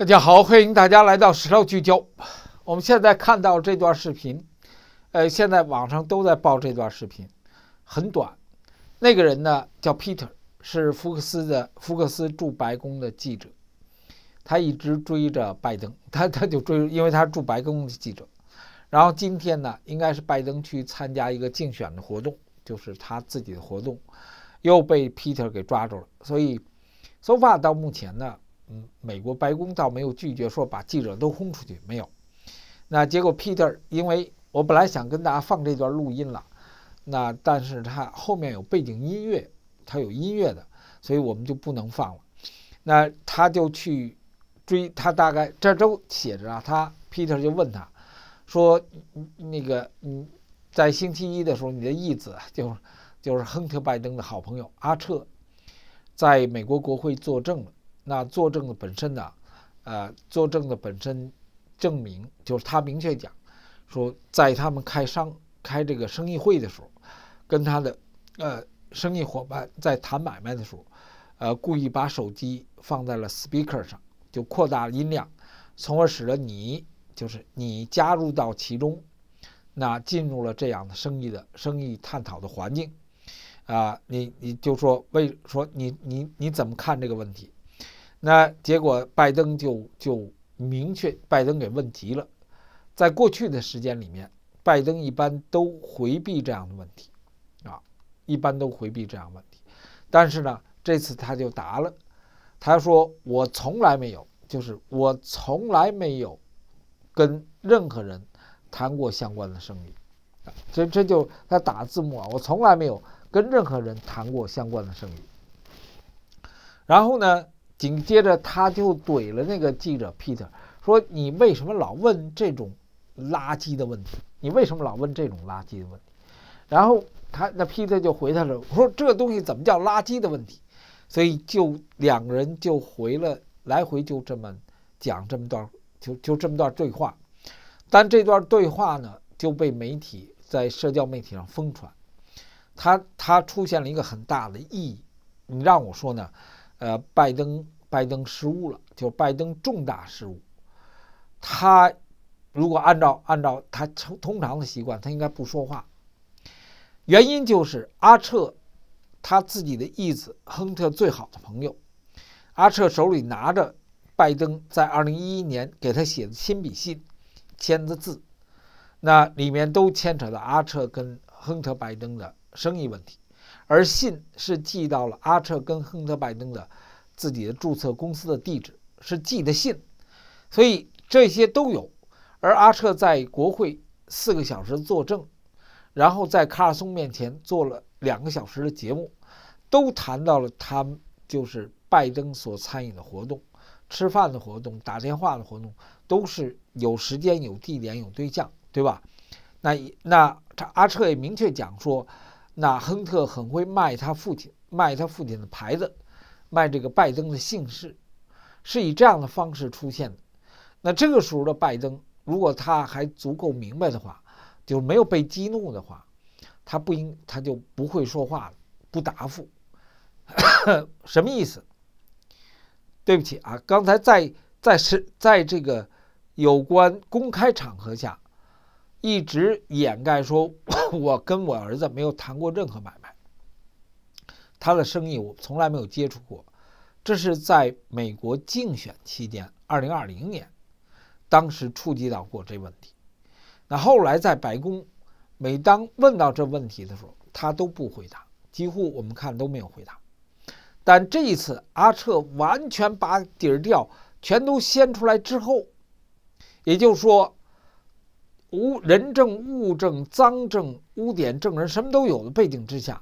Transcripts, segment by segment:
大家好，欢迎大家来到《石头聚焦》。我们现在看到这段视频，呃，现在网上都在报这段视频，很短。那个人呢叫 Peter，是福克斯的福克斯驻白宫的记者，他一直追着拜登，他他就追，因为他驻白宫的记者。然后今天呢，应该是拜登去参加一个竞选的活动，就是他自己的活动，又被 Peter 给抓住了。所以，so far 到目前呢。嗯，美国白宫倒没有拒绝说把记者都轰出去，没有。那结果 Peter，因为我本来想跟大家放这段录音了，那但是他后面有背景音乐，他有音乐的，所以我们就不能放了。那他就去追他，大概这周写着啊。他 Peter 就问他说：“那个，嗯，在星期一的时候，你的义子就就是亨特·拜登的好朋友阿彻，在美国国会作证了。”那作证的本身呢？呃，作证的本身证明就是他明确讲说，在他们开商开这个生意会的时候，跟他的呃生意伙伴在谈买卖的时候，呃，故意把手机放在了 speaker 上，就扩大音量，从而使得你就是你加入到其中，那进入了这样的生意的生意探讨的环境啊，你你就说为说你你你怎么看这个问题？那结果，拜登就就明确，拜登给问急了，在过去的时间里面，拜登一般都回避这样的问题，啊，一般都回避这样问题，但是呢，这次他就答了，他说我从来没有，就是我从来没有跟任何人谈过相关的生意，这这就他打字幕啊，我从来没有跟任何人谈过相关的生意，然后呢？紧接着，他就怼了那个记者 Peter，说：“你为什么老问这种垃圾的问题？你为什么老问这种垃圾的问题？”然后他那 Peter 就回他了：“我说这东西怎么叫垃圾的问题？”所以就两个人就回了来回，就这么讲这么段，就就这么段对话。但这段对话呢，就被媒体在社交媒体上疯传，它它出现了一个很大的意义。你让我说呢？呃，拜登拜登失误了，就拜登重大失误。他如果按照按照他通常的习惯，他应该不说话。原因就是阿彻，他自己的义子亨特最好的朋友，阿彻手里拿着拜登在二零一一年给他写的亲笔信，签的字，那里面都牵扯到阿彻跟亨特拜登的生意问题。而信是寄到了阿彻跟亨特·拜登的自己的注册公司的地址，是寄的信，所以这些都有。而阿彻在国会四个小时作证，然后在卡尔松面前做了两个小时的节目，都谈到了他就是拜登所参与的活动，吃饭的活动，打电话的活动，都是有时间、有地点、有对象，对吧？那那阿彻也明确讲说。那亨特很会卖他父亲，卖他父亲的牌子，卖这个拜登的姓氏，是以这样的方式出现的。那这个时候的拜登，如果他还足够明白的话，就没有被激怒的话，他不应他就不会说话，了，不答复，什么意思？对不起啊，刚才在在是在这个有关公开场合下。一直掩盖说，我跟我儿子没有谈过任何买卖，他的生意我从来没有接触过。这是在美国竞选期间，二零二零年，当时触及到过这问题。那后来在白宫，每当问到这问题的时候，他都不回答，几乎我们看都没有回答。但这一次，阿彻完全把底儿掉，全都掀出来之后，也就是说。无人证、物证、赃证、污点证人，什么都有的背景之下，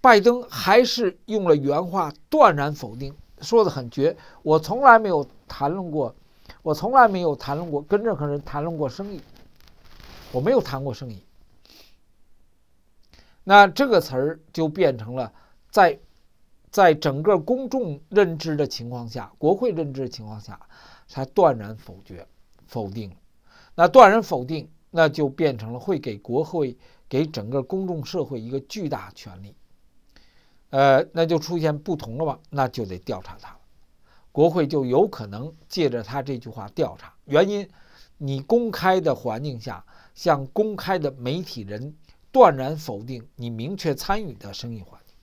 拜登还是用了原话，断然否定，说的很绝：“我从来没有谈论过，我从来没有谈论过跟任何人谈论过生意，我没有谈过生意。”那这个词儿就变成了在，在整个公众认知的情况下，国会认知的情况下，才断然否决，否定。那断然否定，那就变成了会给国会、给整个公众社会一个巨大权利。呃，那就出现不同了吧？那就得调查他了，国会就有可能借着他这句话调查。原因，你公开的环境下向公开的媒体人断然否定你明确参与的生意环境。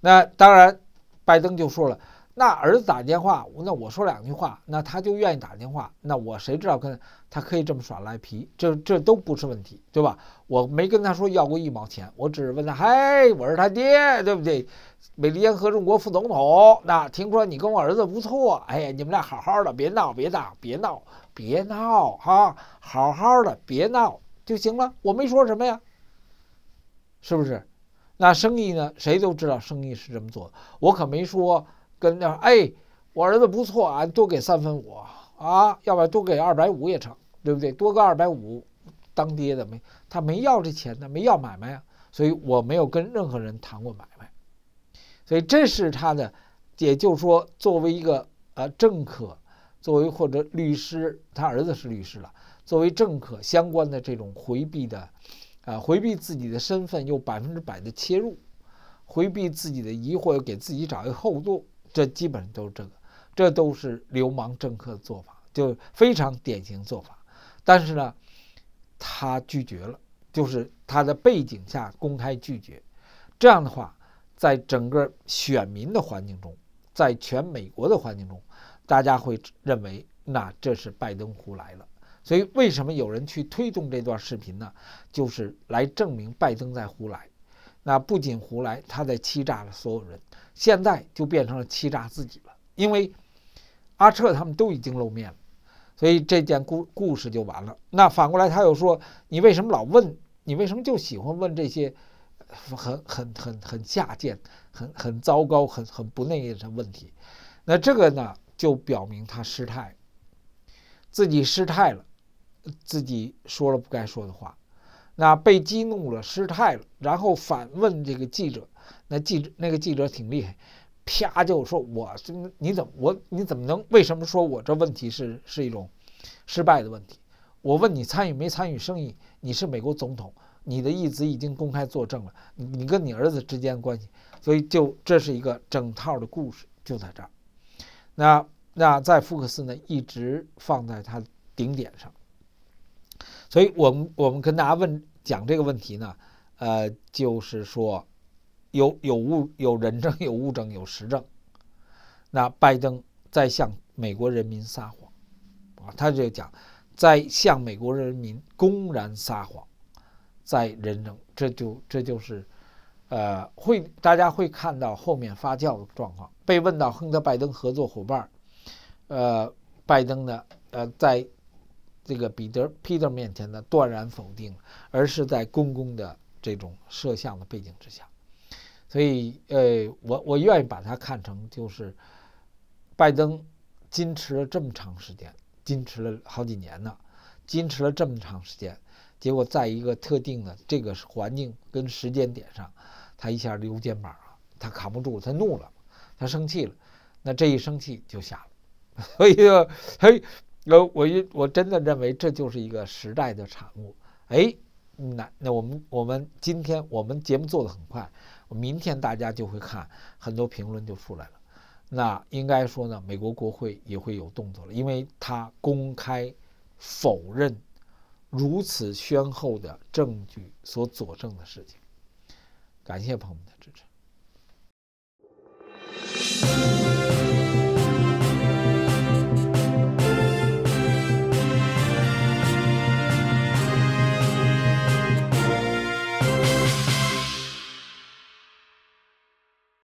那当然，拜登就说了。那儿子打电话，那我说两句话，那他就愿意打电话。那我谁知道跟他可以这么耍赖皮？这这都不是问题，对吧？我没跟他说要过一毛钱，我只是问他：“嗨，我是他爹，对不对？美利坚合众国副总统。”那听说你跟我儿子不错，哎，你们俩好好的，别闹，别闹，别闹，别闹，哈，好好的，别闹就行了。我没说什么呀，是不是？那生意呢？谁都知道生意是这么做，我可没说。跟那哎，我儿子不错啊，多给三分五啊，要不然多给二百五也成，对不对？多个二百五，当爹的没他没要这钱他没要买卖啊，所以我没有跟任何人谈过买卖，所以这是他的，也就是说，作为一个呃政客，作为或者律师，他儿子是律师了，作为政客相关的这种回避的，啊，回避自己的身份又百分之百的切入，回避自己的疑惑，又给自己找一个后路，这基本上都是这个，这都是流氓政客的做法，就非常典型做法。但是呢，他拒绝了，就是他的背景下公开拒绝。这样的话，在整个选民的环境中，在全美国的环境中，大家会认为那这是拜登胡来了。所以，为什么有人去推动这段视频呢？就是来证明拜登在胡来。那不仅胡来，他在欺诈了所有人，现在就变成了欺诈自己了。因为阿彻他们都已经露面了，所以这件故故事就完了。那反过来，他又说：“你为什么老问？你为什么就喜欢问这些很很很很下贱、很很糟糕、很很不内的问题？”那这个呢，就表明他失态，自己失态了，自己说了不该说的话。那被激怒了，失态了，然后反问这个记者，那记者那个记者挺厉害，啪就说我是你怎么我你怎么能为什么说我这问题是是一种失败的问题？我问你参与没参与生意？你是美国总统，你的义子已经公开作证了，你跟你儿子之间关系，所以就这是一个整套的故事，就在这儿。那那在福克斯呢，一直放在他顶点上。所以我们我们跟大家问讲这个问题呢，呃，就是说有有物有人证有物证有实证，那拜登在向美国人民撒谎啊，他就讲在向美国人民公然撒谎，在人证，这就这就是呃会大家会看到后面发酵的状况。被问到亨德拜登合作伙伴，呃，拜登呢，呃，在。这个彼得 Peter 面前的断然否定，而是在公共的这种摄像的背景之下，所以，呃，我我愿意把它看成就是拜登矜持了这么长时间，矜持了好几年呢，矜持了这么长时间，结果在一个特定的这个环境跟时间点上，他一下溜肩膀了，他扛不住，他怒了，他生气了，那这一生气就下了，所以，嘿。那我一我真的认为这就是一个时代的产物。哎，那那我们我们今天我们节目做的很快，明天大家就会看很多评论就出来了。那应该说呢，美国国会也会有动作了，因为他公开否认如此宣厚的证据所佐证的事情。感谢朋友们的支持。